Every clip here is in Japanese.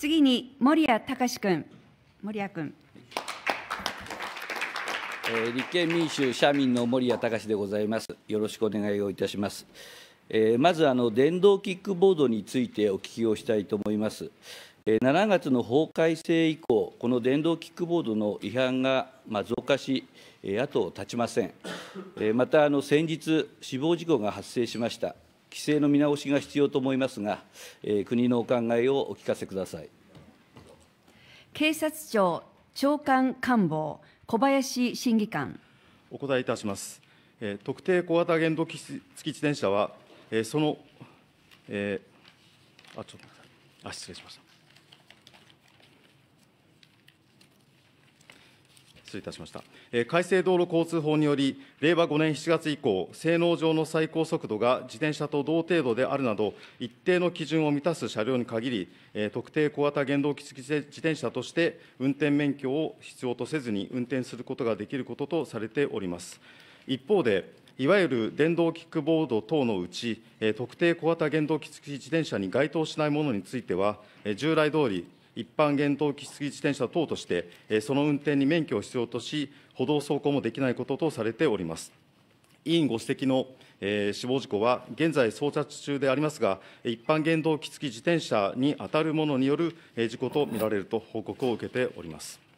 次に森谷隆君。森谷君。え立憲民主社民の森谷隆でございます。よろしくお願いをいたします。えー、まずあの電動キックボードについてお聞きをしたいと思います。えー、7月の法改正以降、この電動キックボードの違反がま増加し、えー、後を絶ちません。えまたあの先日死亡事故が発生しました。規制の見直しが必要と思いますが、え国のお考えをお聞かせください。警察庁長官官房、小林審議官。お答えいたします。え特定小型原動機付き自転車は、えその、えー、あ、ちょっとあ、失礼しました。失礼いたしました、えー、改正道路交通法により、令和5年7月以降、性能上の最高速度が自転車と同程度であるなど、一定の基準を満たす車両に限り、えー、特定小型原動機付き自転車として、運転免許を必要とせずに運転することができることとされております。一方で、いわゆる電動キックボード等のうち、え特定小型原動機付き自転車に該当しないものについては、え従来通り、一般原動機付き自転車等として、その運転に免許を必要とし、歩道走行もできないこととされております。委員ご指摘の、死亡事故は現在捜査中でありますが、一般原動機付き自転車に当たるものによる、事故とみられると報告を受けております。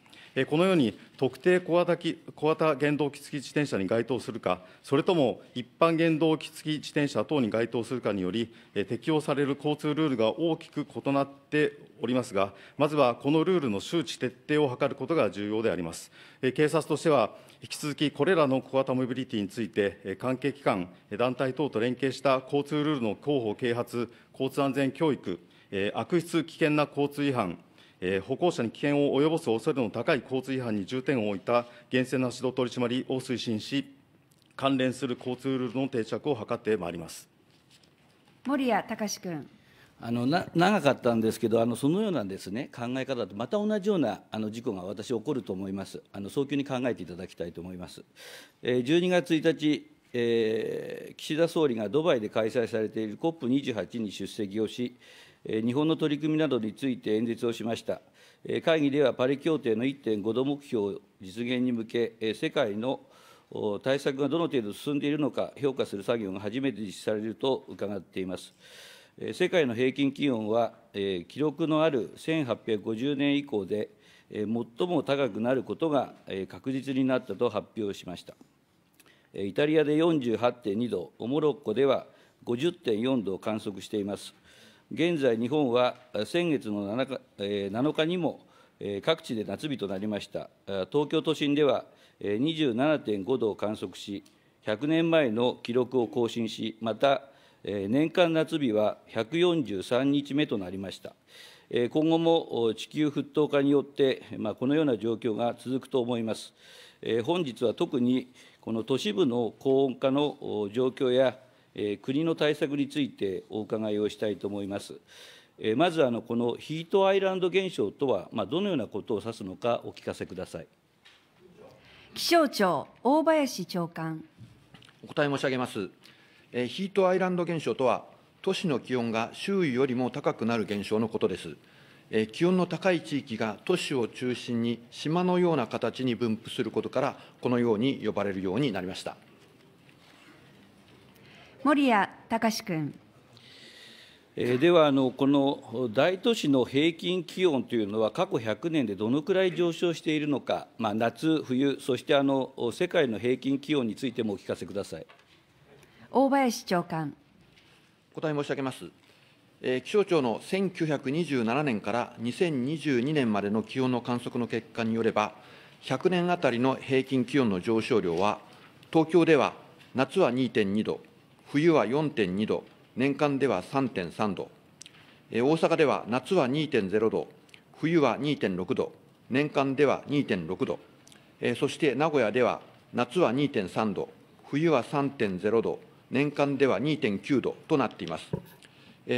このように特定小型小型原動機付き自転車に該当するか、それとも一般原動機付き自転車等に該当するかにより、適用される交通ルールが大きく異なっておりますが、まずはこのルールの周知徹底を図ることが重要であります。警察としては、引き続きこれらの小型モビリティについて、関係機関、団体等と連携した交通ルールの広報啓発、交通安全教育、悪質危険な交通違反、歩行者に危険を及ぼす恐れの高い交通違反に重点を置いた厳正な指導取り締まりを推進し、関連する交通ルールの定着を図ってまいります森谷隆君。あのな長かったんですけど、あのそのようなです、ね、考え方と、また同じようなあの事故が私、起こると思います、あの早急に考えていただきたいと思います。えー、12月1日、えー、岸田総理がドバイで開催されている COP28 に出席をし、日本の取り組みなどについて演説をしました。会議ではパリ協定の1.5度目標実現に向け、世界の対策がどの程度進んでいるのか評価する作業が初めて実施されると伺っています。世界の平均気温は、記録のある1850年以降で、最も高くなることが確実になったと発表しました。イタリアで48.2度、モロッコでは50.4度を観測しています。現在、日本は先月の 7, 7日にも各地で夏日となりました。東京都心では27.5度を観測し、100年前の記録を更新し、また年間夏日は143日目となりました。今後も地球沸騰化によって、このような状況が続くと思います。本日は特にこの都市部の高温化の状況やえ国の対策についてお伺いをしたいと思います。えまず、あの、このヒートアイランド現象とは、まどのようなことを指すのか、お聞かせください。気象庁、大林長官。お答え申し上げます。えヒートアイランド現象とは、都市の気温が周囲よりも高くなる現象のことです。気温の高い地域が都市を中心に島のような形に分布することから、このように呼ばれるようになりました。森谷隆君。えー、ではあの、この大都市の平均気温というのは、過去100年でどのくらい上昇しているのか、まあ、夏、冬、そしてあの世界の平均気温についてもお聞かせください大林長官。答え申し上げます。えー、気象庁の1927年から2022年までの気温の観測の結果によれば、100年あたりの平均気温の上昇量は、東京では夏は2.2度、冬は4.2度、年間では3.3度、大阪では夏は2.0度、冬は2.6度、年間では2.6度、そして名古屋では夏は2.3度、冬は3.0度、年間では2.9度となっています。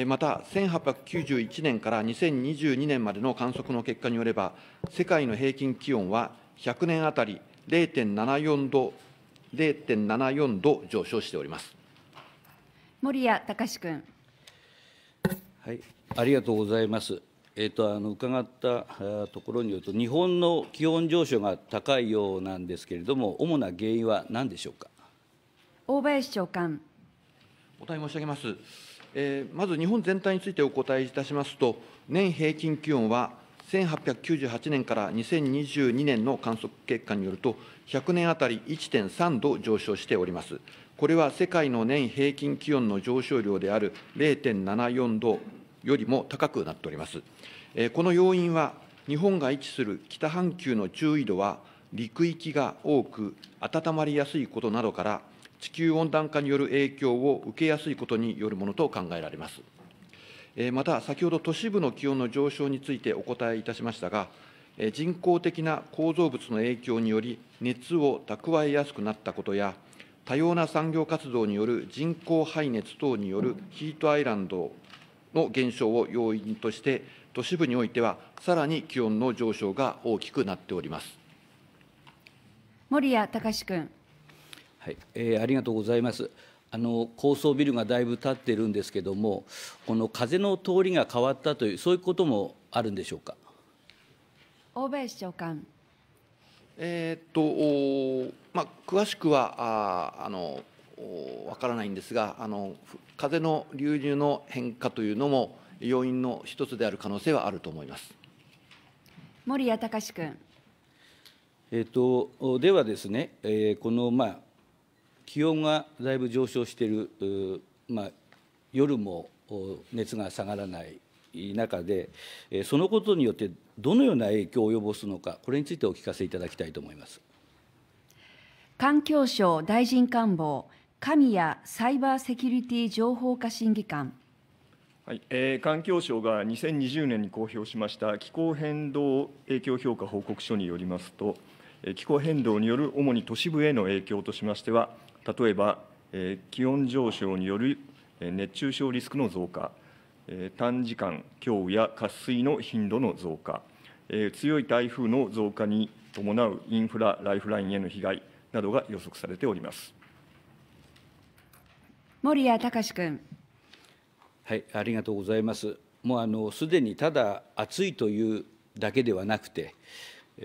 また、1891年から2022年までの観測の結果によれば、世界の平均気温は100年あたり0.74度 ,0.74 度上昇しております。森谷隆君。はい、ありがとうございます。えーと、とあの伺ったところによると、日本の気温上昇が高いようなんですけれども、主な原因は何でしょうか大林長官。お答え申し上げます、えー、まず日本全体についてお答えいたしますと、年平均気温は1898年から2022年の観測結果によると、100年あたり1.3度上昇しております。これは世界の年平均気温の上昇量である0.74度よりも高くなっております。この要因は、日本が位置する北半球の中緯度は、陸域が多く温まりやすいことなどから、地球温暖化による影響を受けやすいことによるものと考えられます。また、先ほど都市部の気温の上昇についてお答えいたしましたが、人工的な構造物の影響により、熱を蓄えやすくなったことや、多様な産業活動による人口排熱等によるヒートアイランドの減少を要因として、都市部においては、さらに気温の上昇が大きくなっております森谷隆君、はいえー。ありがとうございます。あの高層ビルがだいぶ建ってるんですけれども、この風の通りが変わったという、そういうこともあるんでしょうか。大林長官。えー、っとまあ、詳しくはああのわからないんですがあの、風の流入の変化というのも、要因の一つである可能性はあると思います森谷隆君。えーと、ではですね、えー、この、まあ、気温がだいぶ上昇している、まあ、夜も熱が下がらない中で、そのことによってどのような影響を及ぼすのか、これについてお聞かせいただきたいと思います。環境省大臣官房神谷サイバーセキュリティ情報化審議官。はいえー、環境省が2020年に公表しました気候変動影響評価報告書によりますと、気候変動による主に都市部への影響としましては、例えば、えー、気温上昇による熱中症リスクの増加、えー、短時間強雨や渇水の頻度の増加、えー、強い台風の増加に伴うインフラ・ライフラインへの被害、などが予測されております。森谷隆君。はい、ありがとうございます。もうあのすでにただ暑いというだけではなくて、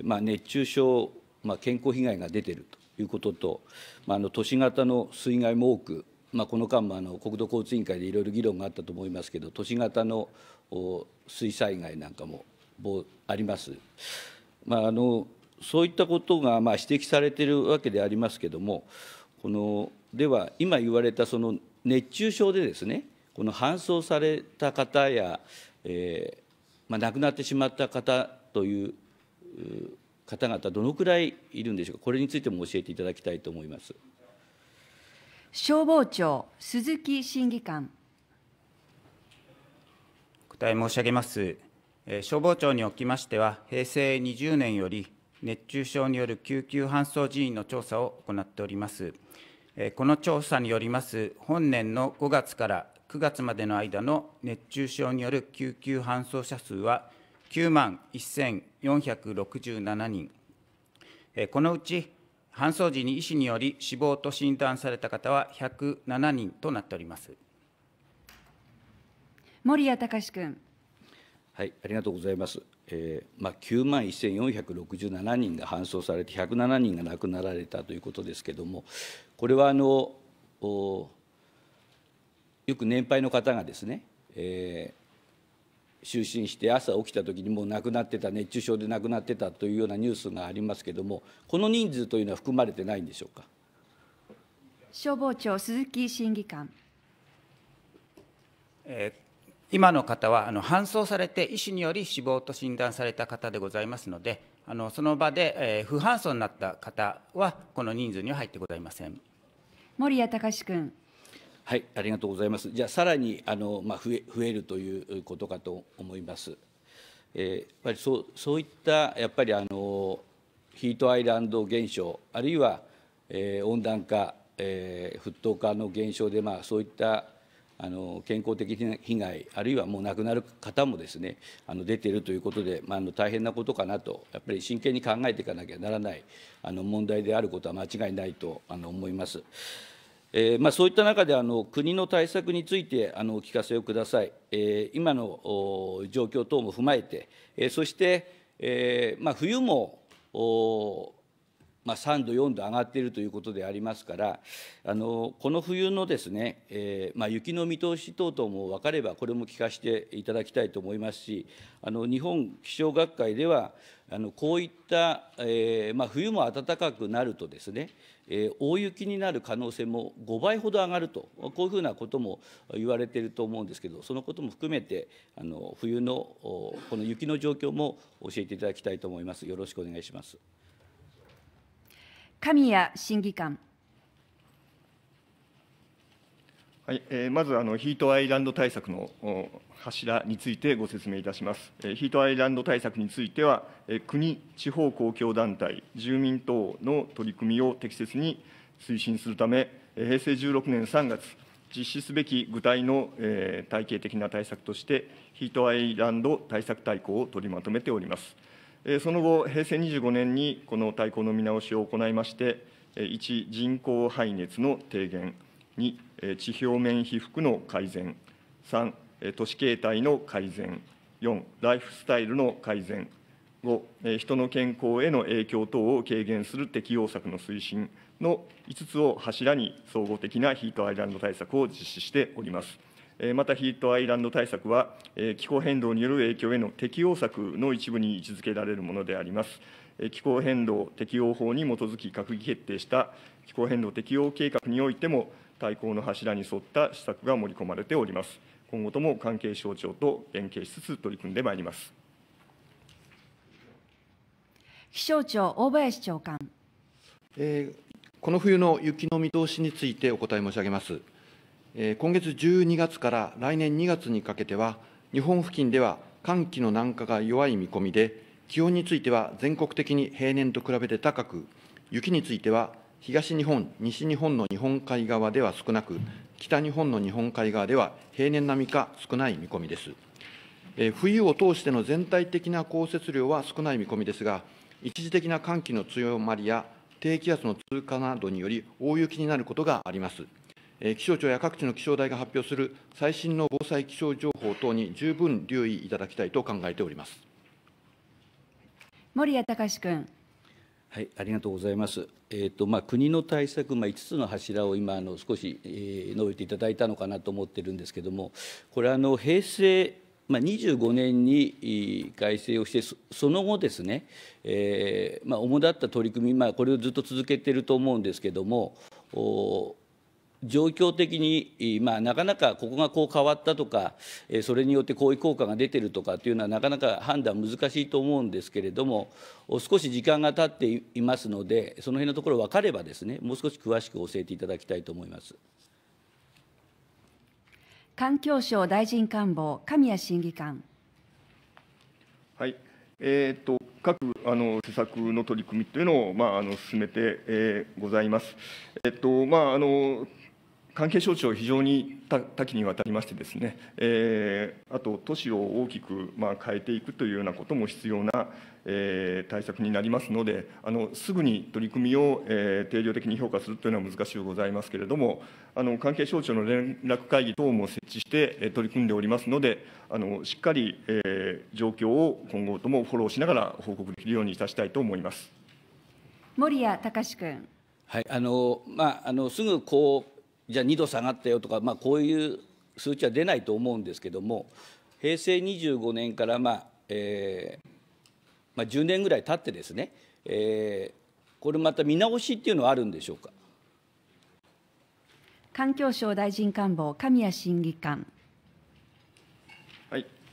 まあ、熱中症、まあ、健康被害が出ているということと、まあ、あの都市型の水害も多く、まあ、この間もあの国土交通委員会でいろいろ議論があったと思いますけど、都市型の水災害なんかもあります。まあ、あのそういったことがまあ指摘されているわけでありますけれども、このでは、今言われたその熱中症でですね、この搬送された方や、えーまあ、亡くなってしまった方という方々、どのくらいいるんでしょうか、これについても教えていただきたいと思います消防庁、鈴木審議官。答え申し上げます。消防庁におきましては、平成20年より熱中症による救急搬送人員の調査を行っております。この調査によります、本年の5月から9月までの間の熱中症による救急搬送者数は9万1467人、このうち搬送時に医師により死亡と診断された方は107人となっております。森谷隆君。はい、ありがとうございます。えー、まあ、9万1467人が搬送されて、107人が亡くなられたということですけれども、これはあのよく年配の方がですね、えー、就寝して朝起きたときにもう亡くなってた、熱中症で亡くなってたというようなニュースがありますけれども、この人数というのは含まれてないんでしょうか。消防庁鈴木審議官、えー今の方はあの搬送されて医師により死亡と診断された方でございますのであのその場で、えー、不搬送になった方はこの人数には入ってございません森谷隆君はいありがとうございますじゃあさらにあの、まあ、増え増えるということかと思います、えー、やっぱりそうそういったやっぱりあのヒートアイランド現象あるいは、えー、温暖化、えー、沸騰化の現象で、まあ、そういったあの健康的な被害、あるいはもう亡くなる方もですねあの出ているということで、まあ、あの大変なことかなと、やっぱり真剣に考えていかなきゃならないあの問題であることは間違いないとあの思います。えーまあ、そういった中であの、国の対策についてあのお聞かせをください、えー、今の状況等も踏まえて、えー、そして、えーまあ、冬もまあ、3度、4度上がっているということでありますから、あのこの冬のですね、えー、まあ、雪の見通し等々も分かれば、これも聞かせていただきたいと思いますし、あの日本気象学会では、あのこういった、えー、まあ、冬も暖かくなるとですね、えー、大雪になる可能性も5倍ほど上がると、こういうふうなことも言われていると思うんですけど、そのことも含めて、あの冬のこの雪の状況も教えていただきたいと思います。よろしくお願いします。神谷審議官。はいえー、まずあのヒートアイランド対策の柱についてご説明いたします。えー、ヒートアイランド対策については、えー、国、地方公共団体、住民等の取り組みを適切に推進するため、平成16年3月、実施すべき具体の、えー、体系的な対策として、ヒートアイランド対策大綱を取りまとめております。その後、平成25年にこの大綱の見直しを行いまして、1、人口排熱の低減、2、地表面被覆の改善、3、都市形態の改善、4、ライフスタイルの改善、5、人の健康への影響等を軽減する適用策の推進の5つを柱に、総合的なヒートアイランド対策を実施しております。またヒートアイランド対策は、気候変動による影響への適応策の一部に位置づけられるものであります。気候変動適応法に基づき閣議決定した気候変動適応計画においても、対抗の柱に沿った施策が盛り込まれております。今後とも関係省庁と連携しつつ取り組んでまいります。気象庁大林長官、えー、この冬の雪の見通しについてお答え申し上げます。今月12月から来年2月にかけては、日本付近では寒気の南下が弱い見込みで、気温については全国的に平年と比べて高く、雪については東日本、西日本の日本海側では少なく、北日本の日本海側では平年並みか少ない見込みです。冬を通しての全体的な降雪量は少ない見込みですが、一時的な寒気の強まりや低気圧の通過などにより大雪になることがあります。気象庁や各地の気象台が発表する最新の防災気象情報等に十分留意いただきたいと考えております森谷隆君。はい、ありがとうございます。えっ、ー、とまあ、国の対策、まあ、5つの柱を今あの少し、えー、述べていただいたのかなと思ってるんですけれども、これあの平成まあ、25年に改正をしてその後ですね、えーまあ、主だった取り組み、まあ、これをずっと続けていると思うんですけれども状況的に、まあ、なかなかここがこう変わったとか、それによってこういう効果が出てるとかっていうのは、なかなか判断難しいと思うんですけれども、少し時間が経っていますので、その辺のところ分かればですね、もう少し詳しく教えていただきたいと思います。環境省大臣官房、神谷審議官。はい、えー、っと各あの施策の取り組みというのを、まあ、あの進めて、えー、ございます。えっとまああの関係省庁、非常に多岐にわたりましてですね、えー、あと都市を大きく、まあ、変えていくというようなことも必要な、えー、対策になりますのであの、すぐに取り組みを、えー、定量的に評価するというのは難しゅうございますけれども、あの関係省庁の連絡会議等も設置して、え取り組んでおりますので、あのしっかり、え状況を今後ともフォローしながら報告できるようにいたしたいと思います森谷隆君。はいあのまあ、あのすぐこうじゃあ2度下がったよとか、まあ、こういう数値は出ないと思うんですけども、平成25年から、まあえーまあ、10年ぐらい経ってですね、えー、これまた見直しっていうのはあるんでしょうか。環境省大臣官房神谷審議官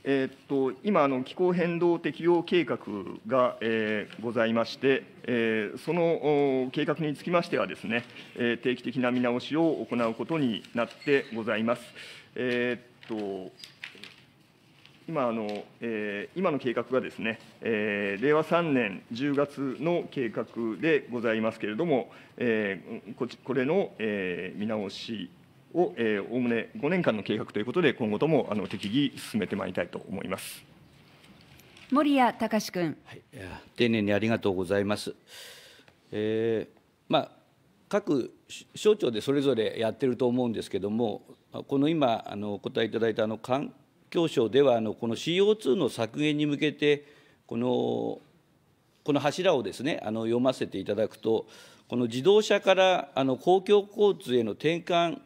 えー、っと今あの、気候変動適用計画が、えー、ございまして、えー、その計画につきましてはですね、えー、定期的な見直しを行うことになってございます。えー、っと今あの、えー、今の計画がですね、えー、令和3年10月の計画でございますけれども、えー、ここれの、えー、見直しを、えー、おおむね5年間の計画ということで、今後ともあの適宜進めてまいりたいと思います。森谷隆君、はい、丁寧にありがとうございます。えー、まあ各省庁でそれぞれやってると思うんですけども、この今あのお答えいただいたあの環境省ではあのこの CO2 の削減に向けてこのこの柱をですねあの読ませていただくと、この自動車からあの公共交通への転換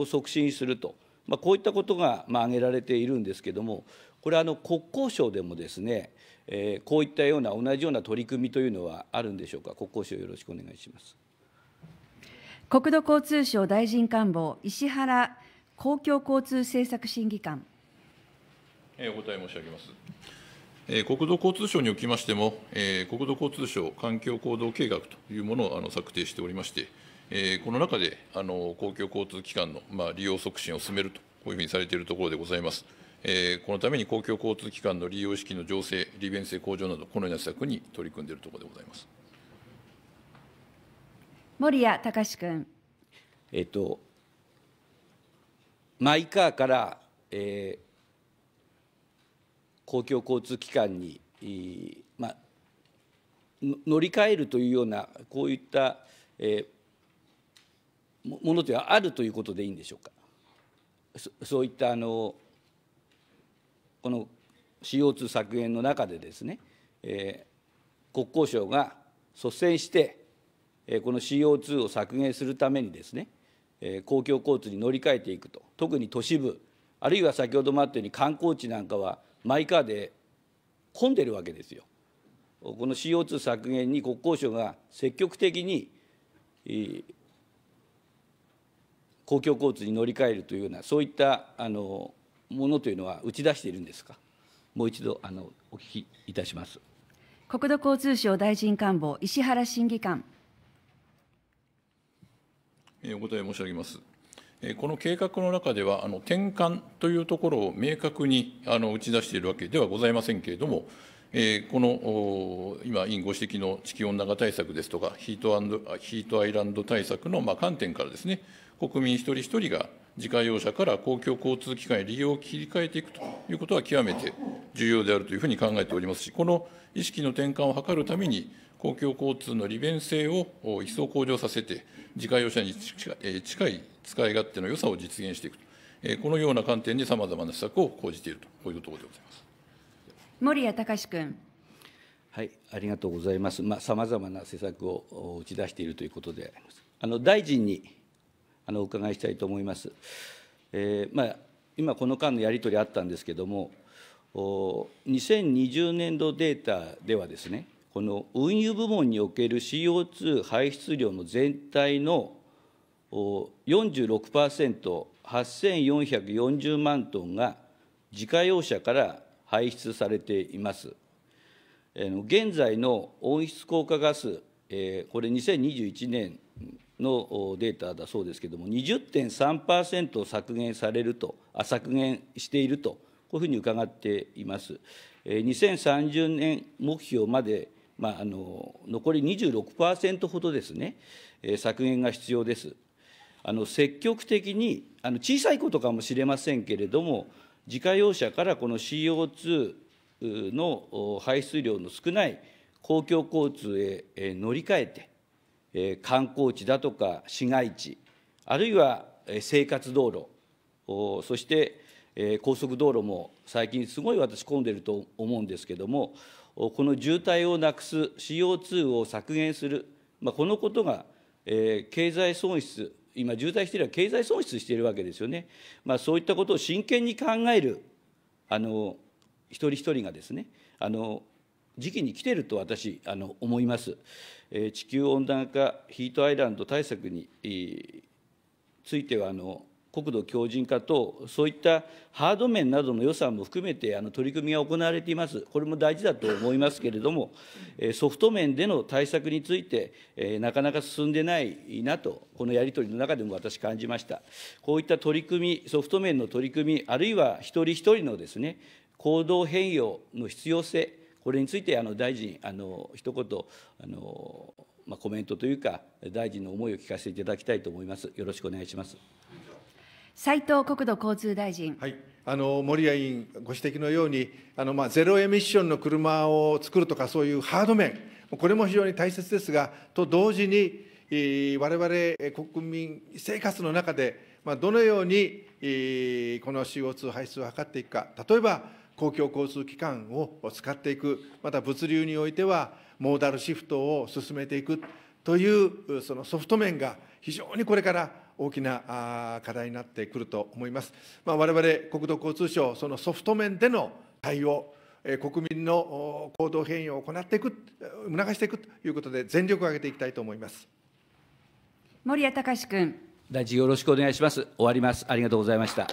を促進すると、まあ、こういったことが、まあ、挙げられているんですけども、これはあの国交省でもですね、えー、こういったような同じような取り組みというのはあるんでしょうか、国交省、よろしくお願いします国土交通省大臣官房、石原公共交通政策審議官。えお答え申し上げます。え国土交通省におきましても、え国土交通省環境行動計画というものをあの策定しておりまして、えー、この中であの公共交通機関の、まあ、利用促進を進めると、こういうふうにされているところでございます。えー、このために公共交通機関の利用意識の醸成、利便性向上など、このような施策に取り組んでいるところでございます。森谷隆君。えっと、マイカーから、えー、公共交通機関に、まあ、乗り換えるというような、こういった、えー、ものではあるということでいいんでしょうかそういったあのこの CO2 削減の中でですね、えー、国交省が率先して、えー、この CO2 を削減するためにですね、えー、公共交通に乗り換えていくと特に都市部あるいは先ほどもあったように観光地なんかはマイカーで混んでるわけですよ。この CO2 削減に国交省が積極的に、えー公共交通に乗り換えるというような、そういったあのものというのは打ち出しているんですか、もう一度あのお聞きいたします国土交通省大臣官房、石原審議官。お答え申し上げます。この計画の中では、あの転換というところを明確にあの打ち出しているわけではございませんけれども、えー、この今、委員ご指摘の地球温暖化対策ですとか、ヒートヒートアイランド対策のまあ観点からですね、国民一人一人が自家用車から公共交通機関へ利用を切り替えていくということは極めて重要であるというふうに考えておりますし、この意識の転換を図るために、公共交通の利便性を一層向上させて、自家用車に近い使い勝手の良さを実現していくと、このような観点でさまざまな施策を講じていると、こういうところでございます森谷隆君。はい、ありがとうございます。まあ、さまざまな施策を打ち出しているということであります。あの大臣にお伺いしたいと思います。えーまあ、今、この間のやり取りあったんですけれども、2020年度データではですね、この運輸部門における CO2 排出量の全体の46%、8440万トンが自家用車から排出されています。現在の温室効果ガス、これ2021年のデータだそうですけれども、20.3%削減されるとあ、削減していると、こういうふうに伺っています。2030年目標まで、まあ、あの残り26%ほどですね、削減が必要です。あの積極的にあの小さいことかもしれませんけれども、自家用車からこの CO2 の排出量の少ない公共交通へ乗り換えて、観光地だとか市街地、あるいは生活道路、そして高速道路も最近すごい私混んでると思うんですけども、この渋滞をなくす、CO2 を削減する、まあ、このことが経済損失、今、渋滞していれば経済損失しているわけですよね、まあ、そういったことを真剣に考えるあの一人一人がですね、あの時期に来てると私あの思います。地球温暖化ヒートアイランド対策については、国土強靭化等、そういったハード面などの予算も含めてあの取り組みが行われています、これも大事だと思いますけれども、ソフト面での対策について、なかなか進んでないなと、このやり取りの中でも私、感じました。こういった取り組み、ソフト面の取り組み、あるいは一人一人のですね行動変容の必要性、これについてあの大臣、あの一言あの、まあ、コメントというか、大臣の思いを聞かせていただきたいと思います。よろしくお願いします。斉藤国土交通大臣。はい、あの森谷委員ご指摘のように、あのまあゼロエミッションの車を作るとか、そういうハード面、これも非常に大切ですが、と同時に、われわれ国民生活の中で、まあ、どのようにこの CO2 排出を図っていくか、例えば公共交通機関を使っていく、また物流においては、モーダルシフトを進めていくというそのソフト面が非常にこれから大きな課題になってくると思います。まあ、我々国土交通省、そのソフト面での対応、国民の行動変容を行っていく、促していくということで、全力を挙げていきたいと思います森谷隆君。大臣、よろしくお願いします。終わります。ありがとうございました。